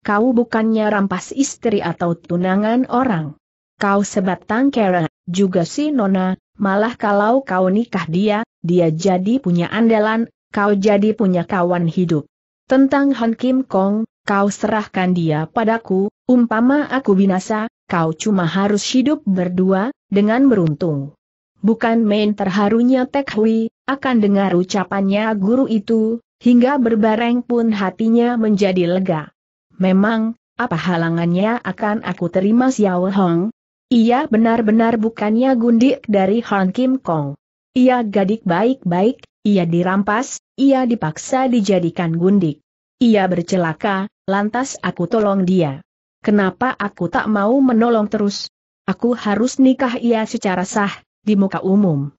[SPEAKER 1] Kau bukannya rampas istri atau tunangan orang. Kau sebatang kera, juga si Nona, malah kalau kau nikah dia, dia jadi punya andalan, kau jadi punya kawan hidup. Tentang Han Kim Kong, kau serahkan dia padaku, umpama aku binasa, kau cuma harus hidup berdua, dengan beruntung. Bukan main terharunya Tek Hui, akan dengar ucapannya guru itu, hingga berbareng pun hatinya menjadi lega. Memang, apa halangannya akan aku terima Xiao Hong? Ia benar-benar bukannya gundik dari Han Kim Kong. Ia gadik baik-baik, ia dirampas, ia dipaksa dijadikan gundik. Ia bercelaka, lantas aku tolong dia. Kenapa aku tak mau menolong terus? Aku harus nikah ia secara sah, di muka umum.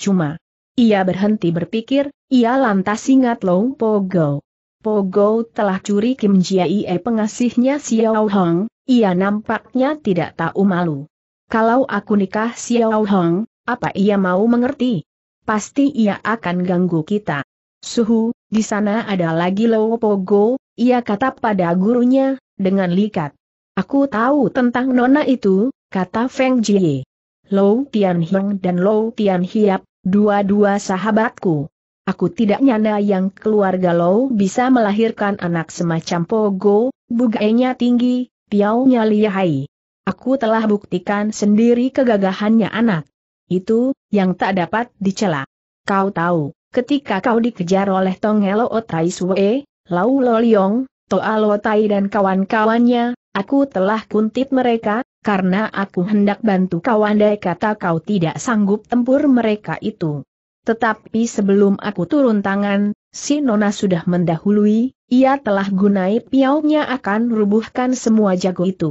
[SPEAKER 1] Cuma, ia berhenti berpikir, ia lantas ingat Long Pogo. Pogo telah curi Kim Jiae pengasihnya Xiao Hong, ia nampaknya tidak tahu malu. Kalau aku nikah Xiao Hong, apa ia mau mengerti? Pasti ia akan ganggu kita. Suhu, di sana ada lagi Low Pogo, ia kata pada gurunya, dengan likat. Aku tahu tentang nona itu, kata Feng Jie. Lou Tian dan Lou Tian Hiap, dua-dua sahabatku. Aku tidak nyana yang keluarga Lou bisa melahirkan anak semacam Pogo, bugainya tinggi, piaunya lihai. Aku telah buktikan sendiri kegagahannya anak. Itu, yang tak dapat dicela. Kau tahu, ketika kau dikejar oleh Tongelo Otai Sue, Lau Loliong, Toa Lotai dan kawan-kawannya, aku telah kuntit mereka, karena aku hendak bantu kau andai kata kau tidak sanggup tempur mereka itu. Tetapi sebelum aku turun tangan, si Nona sudah mendahului, ia telah gunai piaunya akan rubuhkan semua jago itu.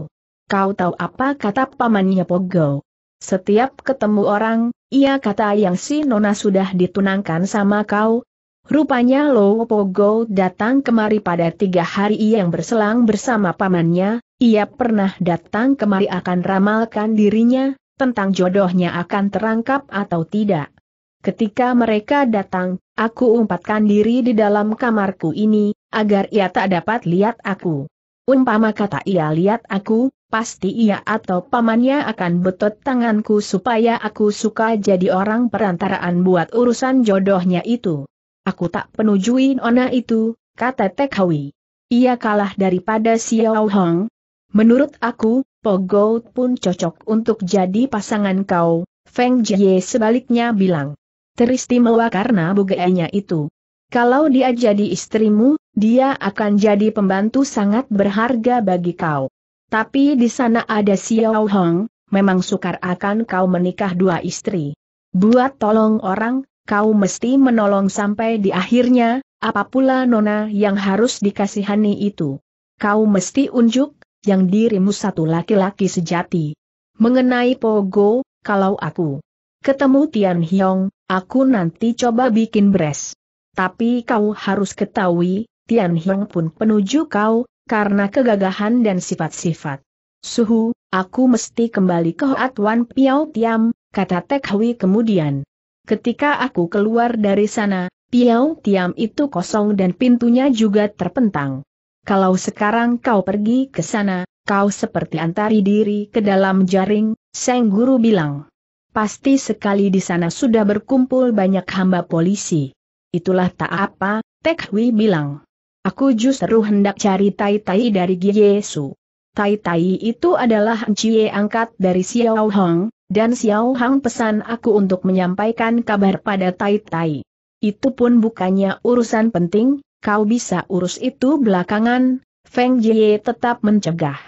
[SPEAKER 1] Kau tahu apa kata pamannya Pogo? Setiap ketemu orang, ia kata yang si Nona sudah ditunangkan sama kau, Rupanya Lo Pogo datang kemari pada tiga hari yang berselang bersama pamannya, ia pernah datang kemari akan ramalkan dirinya, tentang jodohnya akan terangkap atau tidak. Ketika mereka datang, aku umpatkan diri di dalam kamarku ini, agar ia tak dapat lihat aku. Umpama kata ia lihat aku, pasti ia atau pamannya akan betot tanganku supaya aku suka jadi orang perantaraan buat urusan jodohnya itu. Aku tak penujuin ona itu, kata Tek Ia kalah daripada Xiao Hong, Menurut aku, Pogo pun cocok untuk jadi pasangan kau, Feng Jie sebaliknya bilang. Teristimewa karena bugeanya itu. Kalau dia jadi istrimu, dia akan jadi pembantu sangat berharga bagi kau. Tapi di sana ada Xiao Hong, memang sukar akan kau menikah dua istri. Buat tolong orang, kau mesti menolong sampai di akhirnya, apapula nona yang harus dikasihani itu. Kau mesti unjuk, yang dirimu satu laki-laki sejati. Mengenai Pogo, kalau aku ketemu Tian Hiong, aku nanti coba bikin bres. Tapi kau harus ketahui, Tian Hiong pun penuju kau, karena kegagahan dan sifat-sifat. Suhu, aku mesti kembali ke Hoat Wan Piao Tiam, kata Tek Hui kemudian. Ketika aku keluar dari sana, Piao Tiam itu kosong dan pintunya juga terpentang kalau sekarang kau pergi ke sana, kau seperti antari diri ke dalam jaring, Seng Guru bilang. Pasti sekali di sana sudah berkumpul banyak hamba polisi. Itulah tak apa, Tek Hui bilang. Aku justru hendak cari tai-tai dari Yesu. Tai-tai itu adalah Cie angkat dari Xiao Hong, dan Xiao Hong pesan aku untuk menyampaikan kabar pada Tai Tai. Itu pun bukannya urusan penting, kau bisa urus itu belakangan, Feng Jie tetap mencegah.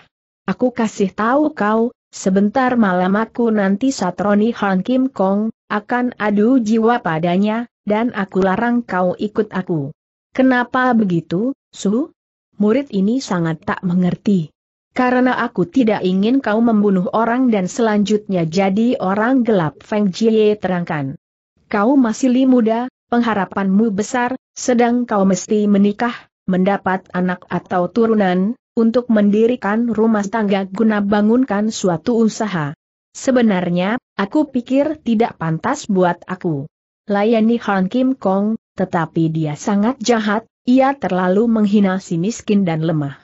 [SPEAKER 1] Aku kasih tahu kau, sebentar malam aku nanti Satroni Han Kim Kong, akan adu jiwa padanya, dan aku larang kau ikut aku. Kenapa begitu, Su? Murid ini sangat tak mengerti. Karena aku tidak ingin kau membunuh orang dan selanjutnya jadi orang gelap Feng Jie terangkan. Kau masih muda, pengharapanmu besar, sedang kau mesti menikah, mendapat anak atau turunan, untuk mendirikan rumah tangga guna bangunkan suatu usaha. Sebenarnya, aku pikir tidak pantas buat aku. Layani Han Kim Kong, tetapi dia sangat jahat, ia terlalu menghina si miskin dan lemah.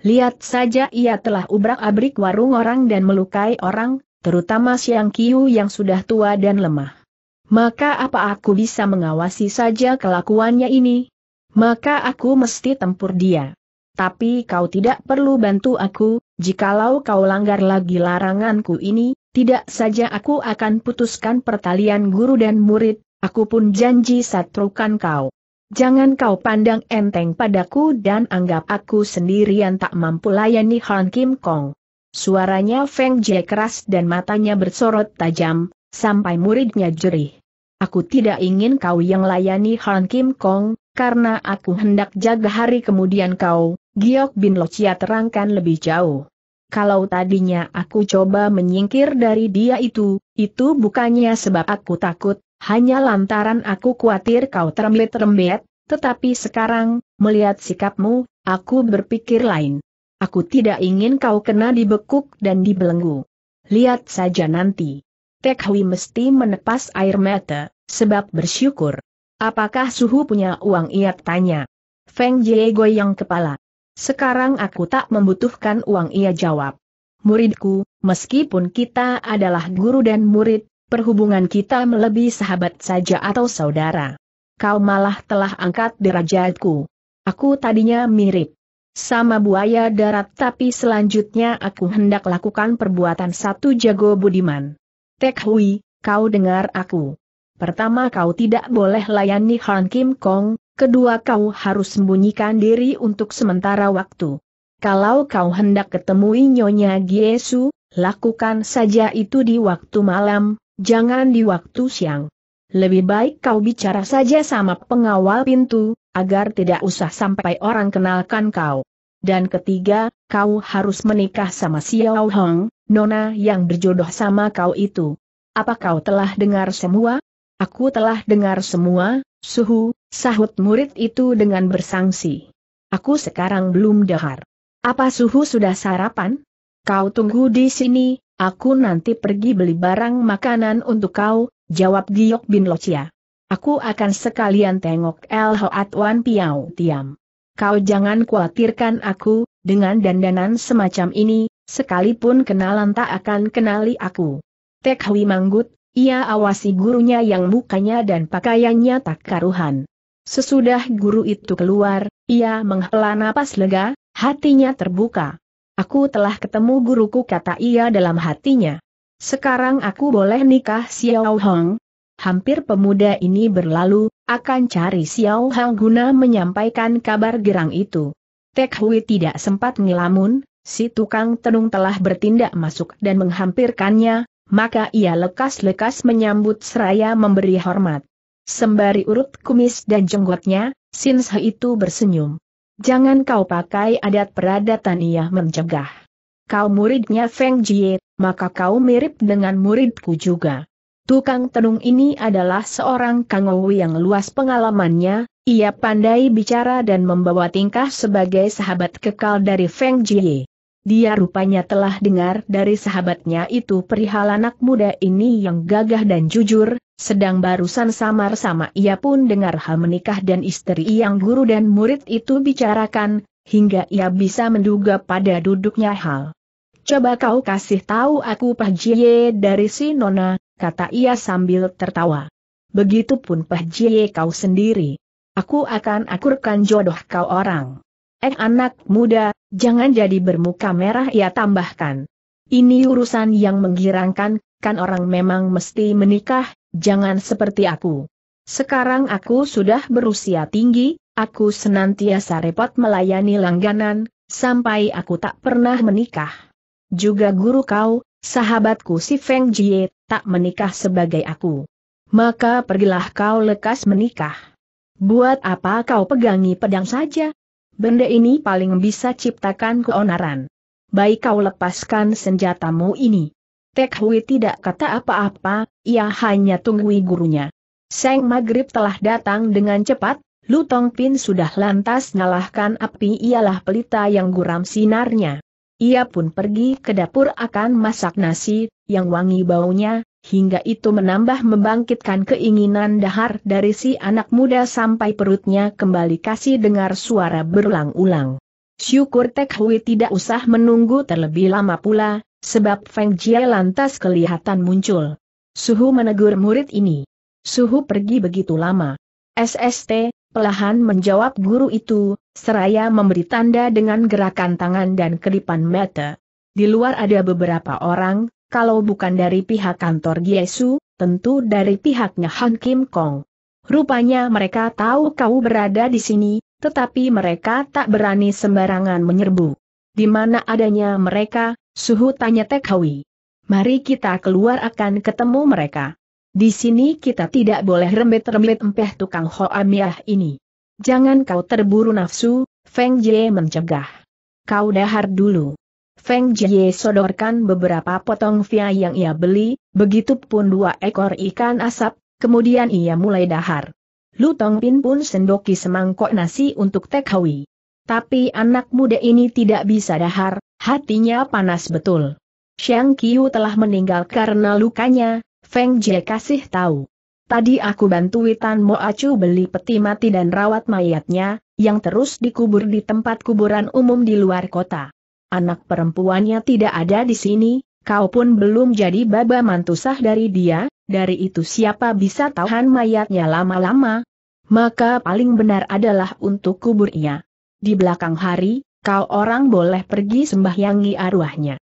[SPEAKER 1] Lihat saja ia telah ubrak-abrik warung orang dan melukai orang, terutama Siang Kiu yang sudah tua dan lemah. Maka apa aku bisa mengawasi saja kelakuannya ini? Maka aku mesti tempur dia. Tapi kau tidak perlu bantu aku, jikalau kau langgar lagi laranganku ini, tidak saja aku akan putuskan pertalian guru dan murid, aku pun janji satrukan kau. Jangan kau pandang enteng padaku dan anggap aku sendirian tak mampu layani Han Kim Kong. Suaranya Feng Jie keras dan matanya bersorot tajam, sampai muridnya jerih. Aku tidak ingin kau yang layani Han Kim Kong, karena aku hendak jaga hari kemudian kau, Giok Bin Locia terangkan lebih jauh. Kalau tadinya aku coba menyingkir dari dia itu, itu bukannya sebab aku takut, hanya lantaran aku khawatir kau terembet rembet tetapi sekarang, melihat sikapmu, aku berpikir lain. Aku tidak ingin kau kena dibekuk dan dibelenggu. Lihat saja nanti. Tek Hui mesti menepas air mata, sebab bersyukur. Apakah suhu punya uang ia tanya. Feng Jie goyang kepala. Sekarang aku tak membutuhkan uang ia jawab. Muridku, meskipun kita adalah guru dan murid, perhubungan kita melebihi sahabat saja atau saudara. Kau malah telah angkat derajatku. Aku tadinya mirip sama buaya darat tapi selanjutnya aku hendak lakukan perbuatan satu jago budiman. Tek Hui, kau dengar aku. Pertama kau tidak boleh layani Han Kim Kong, kedua kau harus sembunyikan diri untuk sementara waktu. Kalau kau hendak ketemui Nyonya Giesu, lakukan saja itu di waktu malam, jangan di waktu siang. Lebih baik kau bicara saja sama pengawal pintu, agar tidak usah sampai orang kenalkan kau. Dan ketiga, kau harus menikah sama Xiao Hong, nona yang berjodoh sama kau itu. Apa kau telah dengar semua? Aku telah dengar semua, suhu, sahut murid itu dengan bersangsi. Aku sekarang belum dahar. Apa suhu sudah sarapan? Kau tunggu di sini, aku nanti pergi beli barang makanan untuk kau, jawab Giok Bin Locia. Aku akan sekalian tengok El Hoat Wan Piao Tiam kau jangan khawatirkan aku, dengan dandanan semacam ini, sekalipun kenalan tak akan kenali aku. Tek Hui Manggut, ia awasi gurunya yang mukanya dan pakaiannya tak karuhan. Sesudah guru itu keluar, ia menghela napas lega, hatinya terbuka. Aku telah ketemu guruku kata ia dalam hatinya. Sekarang aku boleh nikah Xiao Hong. Hampir pemuda ini berlalu, akan cari Xiao Hang guna menyampaikan kabar gerang itu. Tek Hui tidak sempat ngelamun, si tukang tenung telah bertindak masuk dan menghampirkannya, maka ia lekas-lekas menyambut seraya memberi hormat. Sembari urut kumis dan jenggotnya, Se itu bersenyum. Jangan kau pakai adat peradatan ia mencegah. Kau muridnya Feng Jie, maka kau mirip dengan muridku juga. Tukang tenung ini adalah seorang kangowu yang luas pengalamannya, ia pandai bicara dan membawa tingkah sebagai sahabat kekal dari Feng Jie. Dia rupanya telah dengar dari sahabatnya itu perihal anak muda ini yang gagah dan jujur, sedang barusan samar-sama ia pun dengar hal menikah dan istri yang guru dan murid itu bicarakan, hingga ia bisa menduga pada duduknya hal. Coba kau kasih tahu aku Pak Jie dari si Nona, kata ia sambil tertawa. Begitupun Peh Jie kau sendiri. Aku akan akurkan jodoh kau orang. Eh anak muda, jangan jadi bermuka merah ya tambahkan. Ini urusan yang menggirangkan, kan orang memang mesti menikah, jangan seperti aku. Sekarang aku sudah berusia tinggi, aku senantiasa repot melayani langganan, sampai aku tak pernah menikah. Juga guru kau, sahabatku si Feng Jie tak menikah sebagai aku. Maka pergilah kau lekas menikah. Buat apa kau pegangi pedang saja? Benda ini paling bisa ciptakan keonaran. Baik kau lepaskan senjatamu ini. Tek Hui tidak kata apa-apa, ia hanya tunggui gurunya. Seng Maghrib telah datang dengan cepat, Lu Tong Pin sudah lantas nyalahkan api ialah pelita yang guram sinarnya. Ia pun pergi ke dapur akan masak nasi, yang wangi baunya, hingga itu menambah membangkitkan keinginan dahar dari si anak muda sampai perutnya kembali kasih dengar suara berulang-ulang. Syukur Tek Hui tidak usah menunggu terlebih lama pula, sebab Feng Jie lantas kelihatan muncul. Suhu menegur murid ini. Suhu pergi begitu lama. SST, pelahan menjawab guru itu, seraya memberi tanda dengan gerakan tangan dan kedipan mata. Di luar ada beberapa orang, kalau bukan dari pihak kantor Giesu, tentu dari pihaknya Han Kim Kong. Rupanya mereka tahu kau berada di sini, tetapi mereka tak berani sembarangan menyerbu. Di mana adanya mereka, suhu tanya Tekhawi. Mari kita keluar akan ketemu mereka. Di sini kita tidak boleh rembet-rembet empeh tukang Amiah ini. Jangan kau terburu nafsu, Feng Jie mencegah. Kau dahar dulu. Feng Jie sodorkan beberapa potong via yang ia beli, begitu pun dua ekor ikan asap, kemudian ia mulai dahar. Lu Pin pun sendoki semangkok nasi untuk Hui. Tapi anak muda ini tidak bisa dahar, hatinya panas betul. Xiang Qiu telah meninggal karena lukanya, Feng Jie kasih tahu. Tadi aku bantu Witan Mo Acu beli peti mati dan rawat mayatnya, yang terus dikubur di tempat kuburan umum di luar kota anak perempuannya tidak ada di sini, kau pun belum jadi baba mantusah dari dia, dari itu siapa bisa tahan mayatnya lama-lama? Maka paling benar adalah untuk kuburnya. Di belakang hari, kau orang boleh pergi sembahyangi arwahnya.